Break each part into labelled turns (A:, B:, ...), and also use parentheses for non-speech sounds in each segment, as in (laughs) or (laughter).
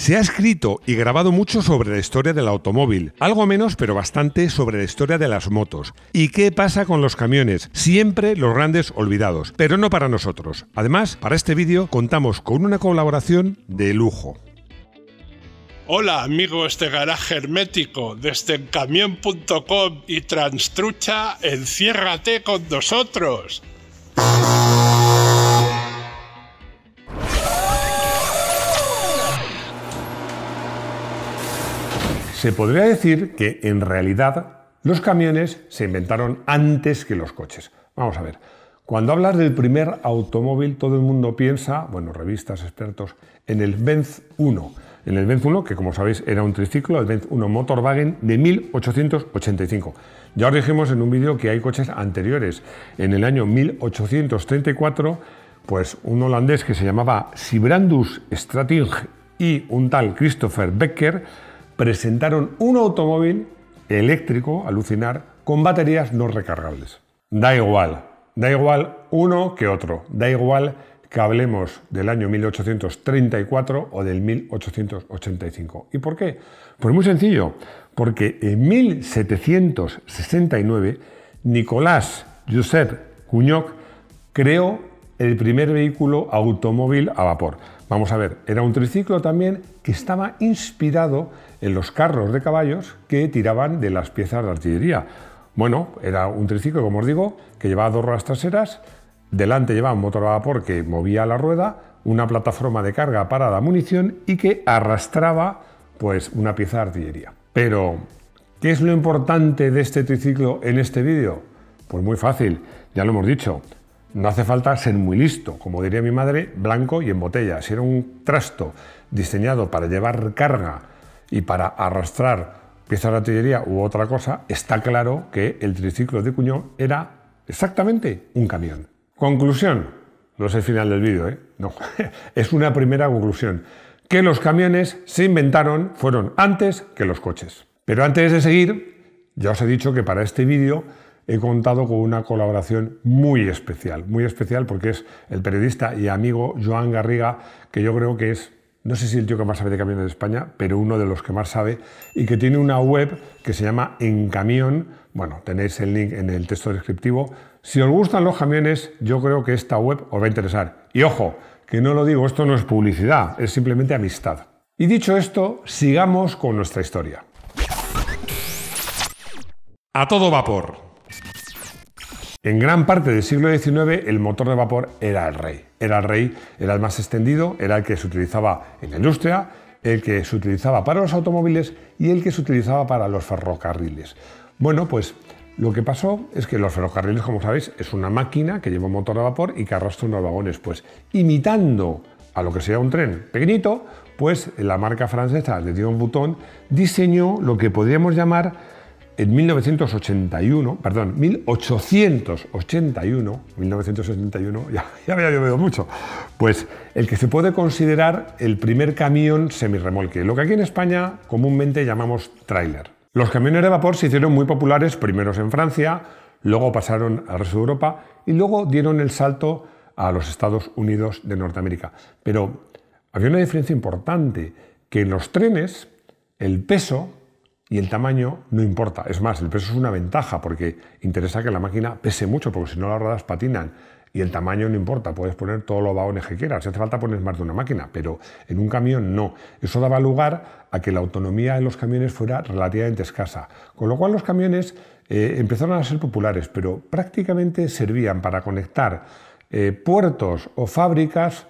A: Se ha escrito y grabado mucho sobre la historia del automóvil, algo menos pero bastante sobre la historia de las motos. ¿Y qué pasa con los camiones? Siempre los grandes olvidados, pero no para nosotros. Además, para este vídeo contamos con una colaboración de lujo. Hola amigos de este Garaje Hermético, desde camión.com y Transtrucha, enciérrate con nosotros. Se podría decir que en realidad los camiones se inventaron antes que los coches. Vamos a ver. Cuando hablas del primer automóvil, todo el mundo piensa, bueno, revistas, expertos, en el Benz 1. En el Benz 1, que como sabéis era un triciclo, el Benz 1 Motorwagen de 1885. Ya os dijimos en un vídeo que hay coches anteriores. En el año 1834, pues un holandés que se llamaba Sibrandus Stratig y un tal Christopher Becker presentaron un automóvil eléctrico, alucinar, con baterías no recargables. Da igual, da igual uno que otro, da igual que hablemos del año 1834 o del 1885. ¿Y por qué? Pues muy sencillo, porque en 1769 Nicolás Joseph Cuñoc creó el primer vehículo automóvil a vapor. Vamos a ver, era un triciclo también que estaba inspirado en los carros de caballos que tiraban de las piezas de artillería. Bueno, era un triciclo, como os digo, que llevaba dos ruedas traseras, delante llevaba un motor a vapor que movía la rueda, una plataforma de carga para la munición y que arrastraba pues una pieza de artillería. Pero, ¿qué es lo importante de este triciclo en este vídeo? Pues muy fácil, ya lo hemos dicho, no hace falta ser muy listo, como diría mi madre, blanco y en botella. Si era un trasto diseñado para llevar carga y para arrastrar piezas de artillería u otra cosa, está claro que el triciclo de Cuñón era exactamente un camión. Conclusión, no es el final del vídeo, ¿eh? no, (laughs) es una primera conclusión, que los camiones se inventaron, fueron antes que los coches. Pero antes de seguir, ya os he dicho que para este vídeo he contado con una colaboración muy especial, muy especial porque es el periodista y amigo Joan Garriga, que yo creo que es, no sé si el tío que más sabe de camiones en España, pero uno de los que más sabe, y que tiene una web que se llama En Camión. Bueno, tenéis el link en el texto descriptivo. Si os gustan los camiones, yo creo que esta web os va a interesar. Y ojo, que no lo digo, esto no es publicidad, es simplemente amistad. Y dicho esto, sigamos con nuestra historia. A todo vapor. En gran parte del siglo XIX el motor de vapor era el rey. Era el rey, era el más extendido, era el que se utilizaba en la industria, el que se utilizaba para los automóviles y el que se utilizaba para los ferrocarriles. Bueno, pues lo que pasó es que los ferrocarriles, como sabéis, es una máquina que lleva un motor de vapor y que arrastra unos vagones, pues imitando a lo que sería un tren pequeñito, pues la marca francesa de Dion Bouton diseñó lo que podríamos llamar en 1981, perdón, 1881, 1981, (laughs) ya, ya había llovido mucho, pues el que se puede considerar el primer camión semirremolque, lo que aquí en España comúnmente llamamos tráiler. Los camiones de vapor se hicieron muy populares, primeros en Francia, luego pasaron al resto de Europa y luego dieron el salto a los Estados Unidos de Norteamérica. Pero había una diferencia importante, que en los trenes el peso y el tamaño no importa. Es más, el peso es una ventaja porque interesa que la máquina pese mucho, porque si no las ruedas patinan. Y el tamaño no importa, puedes poner todo lo vagones que quieras. Si hace falta pones más de una máquina, pero en un camión no. Eso daba lugar a que la autonomía de los camiones fuera relativamente escasa. Con lo cual los camiones eh, empezaron a ser populares, pero prácticamente servían para conectar eh, puertos o fábricas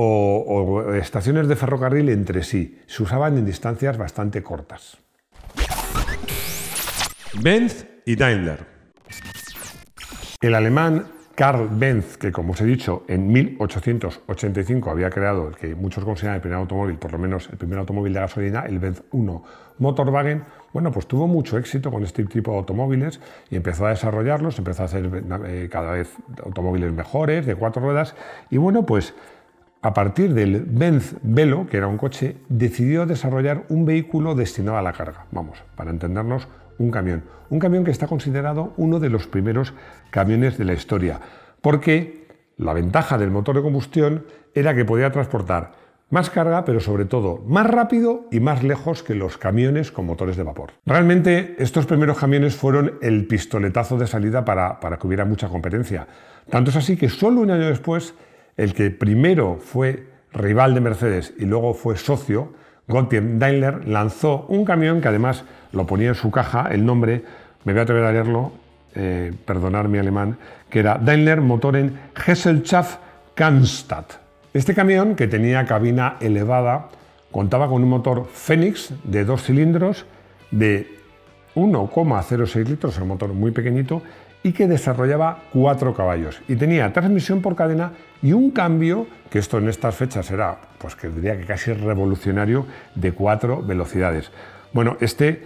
A: o estaciones de ferrocarril entre sí. Se usaban en distancias bastante cortas. Benz y Daimler. El alemán Karl Benz, que como os he dicho, en 1885 había creado el que muchos consideran el primer automóvil, por lo menos el primer automóvil de gasolina, el Benz 1 Motorwagen, bueno, pues tuvo mucho éxito con este tipo de automóviles y empezó a desarrollarlos, empezó a hacer eh, cada vez automóviles mejores, de cuatro ruedas, y bueno, pues a partir del Benz Velo, que era un coche, decidió desarrollar un vehículo destinado a la carga. Vamos, para entendernos, un camión. Un camión que está considerado uno de los primeros camiones de la historia, porque la ventaja del motor de combustión era que podía transportar más carga, pero sobre todo más rápido y más lejos que los camiones con motores de vapor. Realmente estos primeros camiones fueron el pistoletazo de salida para, que hubiera mucha competencia. Tanto es así que solo un año después, el que primero fue rival de Mercedes y luego fue socio, Gottlieb Daimler lanzó un camión que además lo ponía en su caja, el nombre, me voy a atrever a leerlo, eh, perdonar mi alemán, que era Daimler Motoren Gesellschaft Cannstatt. Este camión, que tenía cabina elevada, contaba con un motor Fénix de dos cilindros de 1,06 litros, un motor muy pequeñito, y que desarrollaba cuatro caballos y tenía transmisión por cadena y un cambio, que esto en estas fechas era, pues que diría que casi revolucionario, de cuatro velocidades. Bueno, este,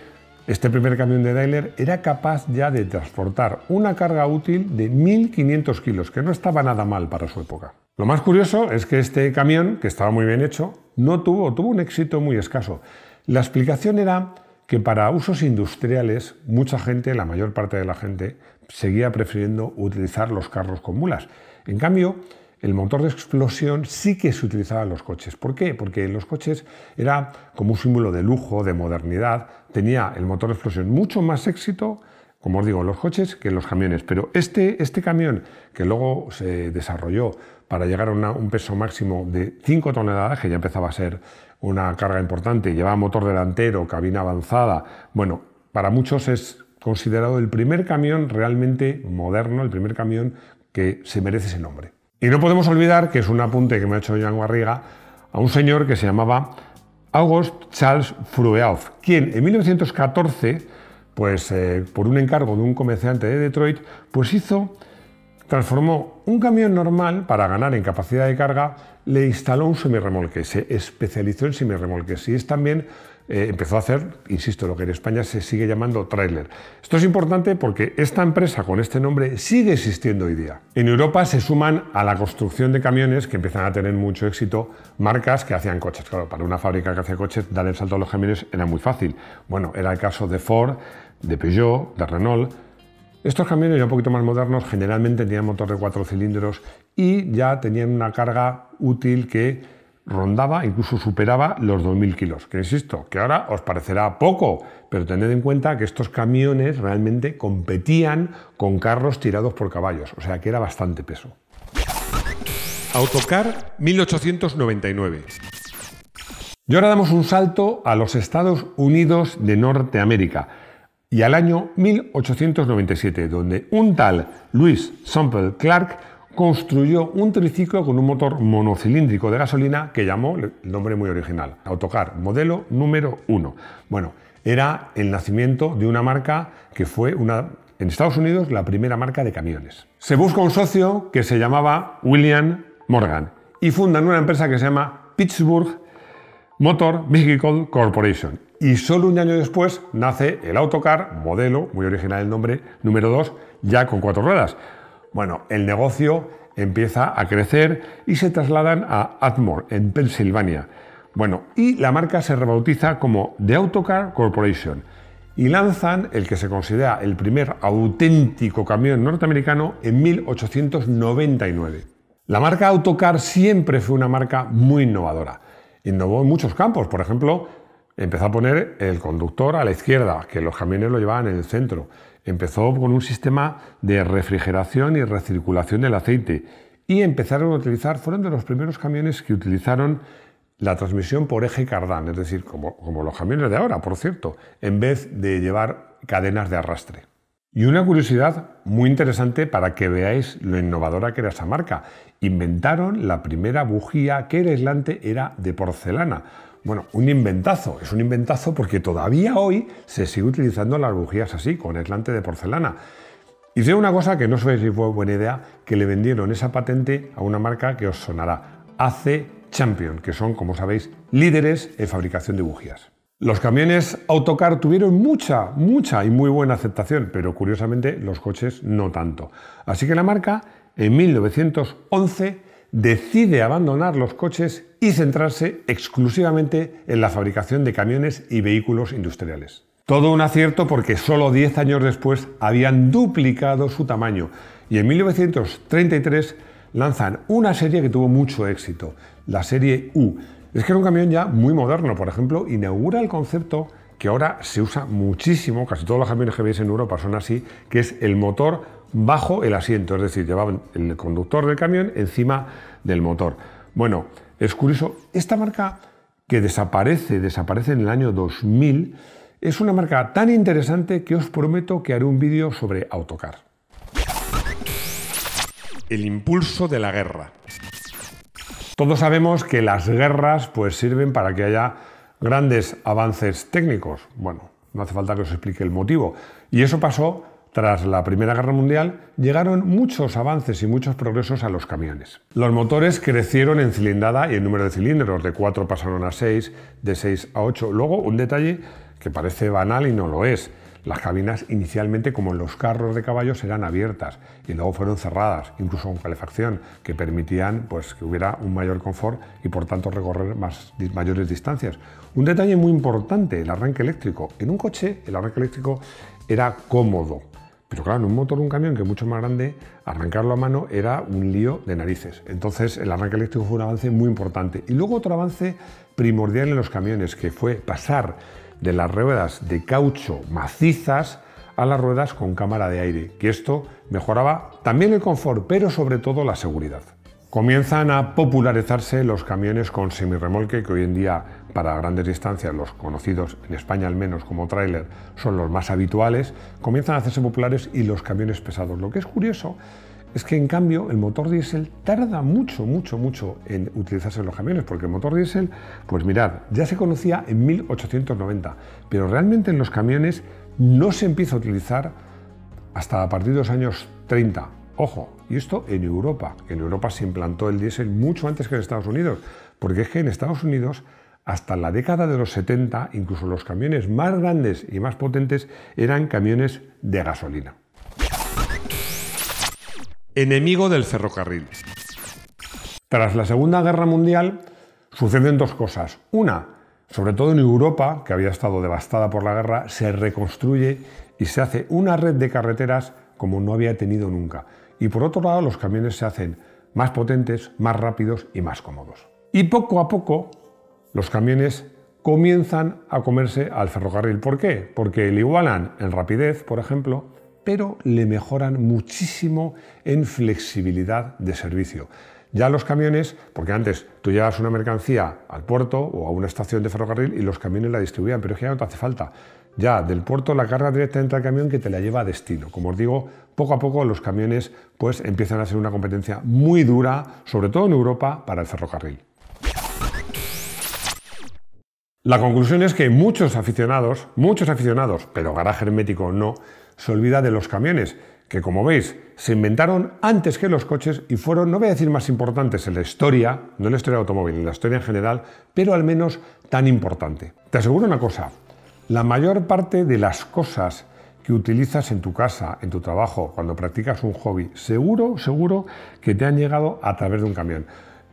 A: este primer camión de Daimler era capaz ya de transportar una carga útil de 1.500 kilos, que no estaba nada mal para su época. Lo más curioso es que este camión, que estaba muy bien hecho, no tuvo, tuvo un éxito muy escaso. La explicación era que para usos industriales mucha gente, la mayor parte de la gente, seguía prefiriendo utilizar los carros con mulas. En cambio, el motor de explosión sí que se utilizaba en los coches. ¿Por qué? Porque en los coches era como un símbolo de lujo, de modernidad, tenía el motor de explosión mucho más éxito, como os digo, en los coches que en los camiones. Pero este, este camión, que luego se desarrolló para llegar a un peso máximo de 5 toneladas, que ya empezaba a ser una carga importante, llevaba motor delantero, cabina avanzada. Bueno, para muchos es considerado el primer camión realmente moderno, el primer camión que se merece ese nombre. Y no podemos olvidar, que es un apunte que me ha hecho Joan Garriga, a un señor que se llamaba August Charles Fruehauf, quien en 1914, pues eh, por un encargo de un comerciante de Detroit, pues hizo transformó un camión normal para ganar en capacidad de carga, le instaló un semirremolque, se especializó en semirremolques y es también eh, empezó a hacer, insisto, lo que en España se sigue llamando trailer. Esto es importante porque esta empresa con este nombre sigue existiendo hoy día. En Europa se suman a la construcción de camiones que empiezan a tener mucho éxito marcas que hacían coches. Claro, para una fábrica que hacía coches, dar el salto a los camiones era muy fácil. Bueno, era el caso de Ford, de Peugeot, de Renault estos camiones ya un poquito más modernos generalmente tenían motor de cuatro cilindros y ya tenían una carga útil que rondaba, incluso superaba los 2.000 kilos, que insisto, que ahora os parecerá poco, pero tened en cuenta que estos camiones realmente competían con carros tirados por caballos, o sea que era bastante peso. Autocar 1899. Y ahora damos un salto a los Estados Unidos de Norteamérica y al año 1897, donde un tal Louis Sample Clark construyó un triciclo con un motor monocilíndrico de gasolina que llamó el nombre muy original, Autocar, modelo número uno. Bueno, era el nacimiento de una marca que fue una, en Estados Unidos la primera marca de camiones. Se busca un socio que se llamaba William Morgan y fundan una empresa que se llama Pittsburgh Motor Vehicle Corporation y solo un año después nace el autocar, modelo, muy original el nombre, número 2, ya con cuatro ruedas. Bueno, el negocio empieza a crecer y se trasladan a Atmore, en Pensilvania. Bueno, y la marca se rebautiza como The Autocar Corporation y lanzan el que se considera el primer auténtico camión norteamericano en 1899. La marca Autocar siempre fue una marca muy innovadora. Innovó en muchos campos, por ejemplo, Empezó a poner el conductor a la izquierda, que los camiones lo llevaban en el centro. Empezó con un sistema de refrigeración y recirculación del aceite. Y empezaron a utilizar, fueron de los primeros camiones que utilizaron la transmisión por eje cardán, es decir, como, como los camiones de ahora, por cierto, en vez de llevar cadenas de arrastre. Y una curiosidad muy interesante para que veáis lo innovadora que era esa marca. Inventaron la primera bujía que el aislante era de porcelana bueno, un inventazo, es un inventazo porque todavía hoy se sigue utilizando las bujías así, con aislante de porcelana. Y sé una cosa que no sé si fue buena idea, que le vendieron esa patente a una marca que os sonará, AC Champion, que son, como sabéis, líderes en fabricación de bujías. Los camiones autocar tuvieron mucha, mucha y muy buena aceptación, pero curiosamente los coches no tanto. Así que la marca en 1911 decide abandonar los coches y centrarse exclusivamente en la fabricación de camiones y vehículos industriales. Todo un acierto porque solo 10 años después habían duplicado su tamaño y en 1933 lanzan una serie que tuvo mucho éxito, la serie U. Es que era un camión ya muy moderno, por ejemplo, inaugura el concepto que ahora se usa muchísimo, casi todos los camiones que veis en Europa son así, que es el motor bajo el asiento, es decir, llevaban el conductor del camión encima del motor. Bueno, es curioso, esta marca que desaparece, desaparece en el año 2000, es una marca tan interesante que os prometo que haré un vídeo sobre Autocar. El impulso de la guerra. Todos sabemos que las guerras pues, sirven para que haya grandes avances técnicos. Bueno, no hace falta que os explique el motivo. Y eso pasó tras la Primera Guerra Mundial llegaron muchos avances y muchos progresos a los camiones. Los motores crecieron en cilindrada y en número de cilindros, de 4 pasaron a 6, de 6 a 8. Luego, un detalle que parece banal y no lo es. Las cabinas inicialmente, como en los carros de caballos, eran abiertas y luego fueron cerradas, incluso con calefacción, que permitían pues, que hubiera un mayor confort y por tanto recorrer más, mayores distancias. Un detalle muy importante, el arranque eléctrico. En un coche el arranque eléctrico era cómodo, pero claro, en un motor de un camión que es mucho más grande, arrancarlo a mano era un lío de narices. Entonces el arranque eléctrico fue un avance muy importante. Y luego otro avance primordial en los camiones, que fue pasar de las ruedas de caucho macizas a las ruedas con cámara de aire, que esto mejoraba también el confort, pero sobre todo la seguridad. Comienzan a popularizarse los camiones con semirremolque que hoy en día para grandes distancias, los conocidos en España al menos como tráiler, son los más habituales, comienzan a hacerse populares y los camiones pesados. Lo que es curioso es que en cambio el motor diésel tarda mucho, mucho, mucho en utilizarse en los camiones, porque el motor diésel, pues mirad, ya se conocía en 1890, pero realmente en los camiones no se empieza a utilizar hasta a partir de los años 30. Ojo, y esto en Europa. En Europa se implantó el diésel mucho antes que en Estados Unidos, porque es que en Estados Unidos hasta la década de los 70, incluso los camiones más grandes y más potentes eran camiones de gasolina. Enemigo del ferrocarril. Tras la Segunda Guerra Mundial suceden dos cosas. Una, sobre todo en Europa, que había estado devastada por la guerra, se reconstruye y se hace una red de carreteras como no había tenido nunca. Y por otro lado, los camiones se hacen más potentes, más rápidos y más cómodos. Y poco a poco los camiones comienzan a comerse al ferrocarril. ¿Por qué? Porque le igualan en rapidez, por ejemplo, pero le mejoran muchísimo en flexibilidad de servicio. Ya los camiones, porque antes tú llevas una mercancía al puerto o a una estación de ferrocarril y los camiones la distribuían, pero es que ya no te hace falta. Ya del puerto la carga directa directamente al camión que te la lleva a destino. Como os digo, poco a poco los camiones pues empiezan a ser una competencia muy dura, sobre todo en Europa, para el ferrocarril. La conclusión es que muchos aficionados, muchos aficionados, pero garaje hermético no, se olvida de los camiones, que como veis se inventaron antes que los coches y fueron, no voy a decir más importantes en la historia, no en la historia del automóvil, en la historia en general, pero al menos tan importante. Te aseguro una cosa, la mayor parte de las cosas que utilizas en tu casa, en tu trabajo, cuando practicas un hobby, seguro, seguro que te han llegado a través de un camión.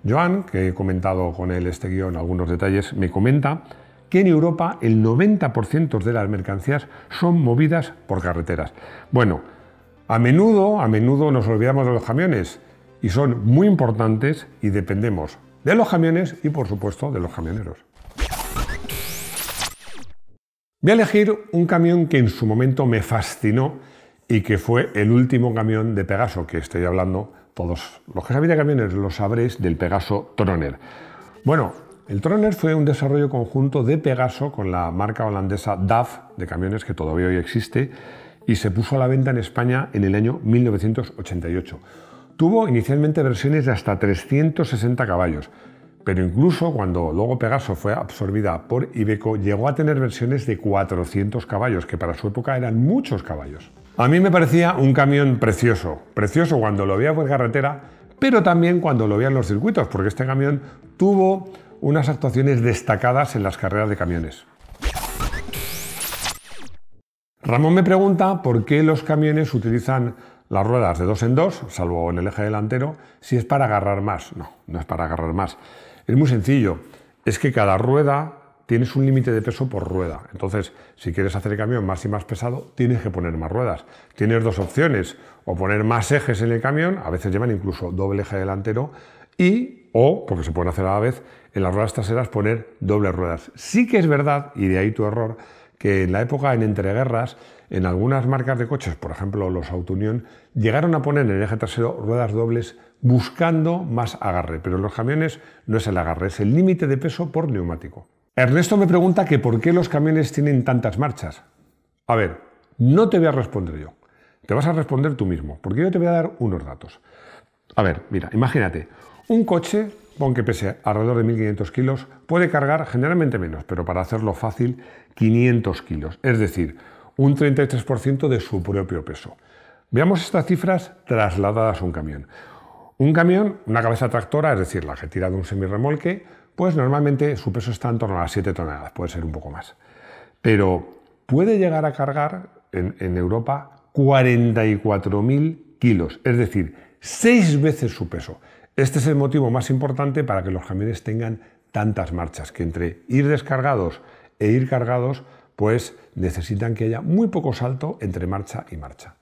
A: Joan, que he comentado con él este guión algunos detalles, me comenta que en Europa el 90% de las mercancías son movidas por carreteras. Bueno, a menudo, a menudo nos olvidamos de los camiones y son muy importantes y dependemos de los camiones y por supuesto de los camioneros. Voy a elegir un camión que en su momento me fascinó y que fue el último camión de Pegaso que estoy hablando todos los que sabéis de camiones lo sabréis del Pegaso Troner. Bueno, el Troner fue un desarrollo conjunto de Pegaso con la marca holandesa DAF de camiones que todavía hoy existe y se puso a la venta en España en el año 1988. Tuvo inicialmente versiones de hasta 360 caballos, pero incluso cuando luego Pegaso fue absorbida por Iveco llegó a tener versiones de 400 caballos, que para su época eran muchos caballos. A mí me parecía un camión precioso, precioso cuando lo veía por carretera, pero también cuando lo veía en los circuitos, porque este camión tuvo unas actuaciones destacadas en las carreras de camiones. Ramón me pregunta por qué los camiones utilizan las ruedas de dos en dos, salvo en el eje delantero, si es para agarrar más. No, no es para agarrar más. Es muy sencillo. Es que cada rueda tienes un límite de peso por rueda. Entonces, si quieres hacer el camión más y más pesado, tienes que poner más ruedas. Tienes dos opciones, o poner más ejes en el camión, a veces llevan incluso doble eje delantero, y, o, porque se pueden hacer a la vez, en las ruedas traseras poner dobles ruedas. Sí que es verdad, y de ahí tu error, que en la época en entreguerras, en algunas marcas de coches, por ejemplo los Auto llegaron a poner en el eje trasero ruedas dobles buscando más agarre, pero en los camiones no es el agarre, es el límite de peso por neumático. Ernesto me pregunta que por qué los camiones tienen tantas marchas. A ver, no te voy a responder yo. Te vas a responder tú mismo, porque yo te voy a dar unos datos. A ver, mira, imagínate, un coche, aunque pese alrededor de 1.500 kilos, puede cargar generalmente menos, pero para hacerlo fácil, 500 kilos, es decir, un 33% de su propio peso. Veamos estas cifras trasladadas a un camión. Un camión, una cabeza tractora, es decir, la que tira de un semirremolque, pues normalmente su peso está en torno a las 7 toneladas, puede ser un poco más. Pero puede llegar a cargar en, Europa 44.000 kilos, es decir, 6 veces su peso. Este es el motivo más importante para que los camiones tengan tantas marchas, que entre ir descargados e ir cargados, pues necesitan que haya muy poco salto entre marcha y marcha.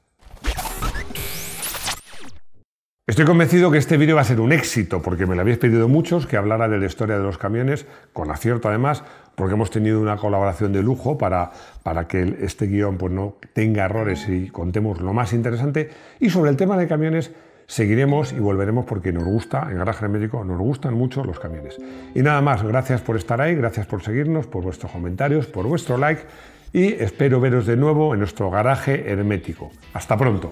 A: Estoy convencido que este vídeo va a ser un éxito, porque me lo habéis pedido muchos, que hablara de la historia de los camiones, con acierto además, porque hemos tenido una colaboración de lujo para, para que este guión pues, no tenga errores y contemos lo más interesante. Y sobre el tema de camiones, seguiremos y volveremos porque nos gusta, en Garaje Hermético nos gustan mucho los camiones. Y nada más, gracias por estar ahí, gracias por seguirnos, por vuestros comentarios, por vuestro like y espero veros de nuevo en nuestro garaje hermético. Hasta pronto.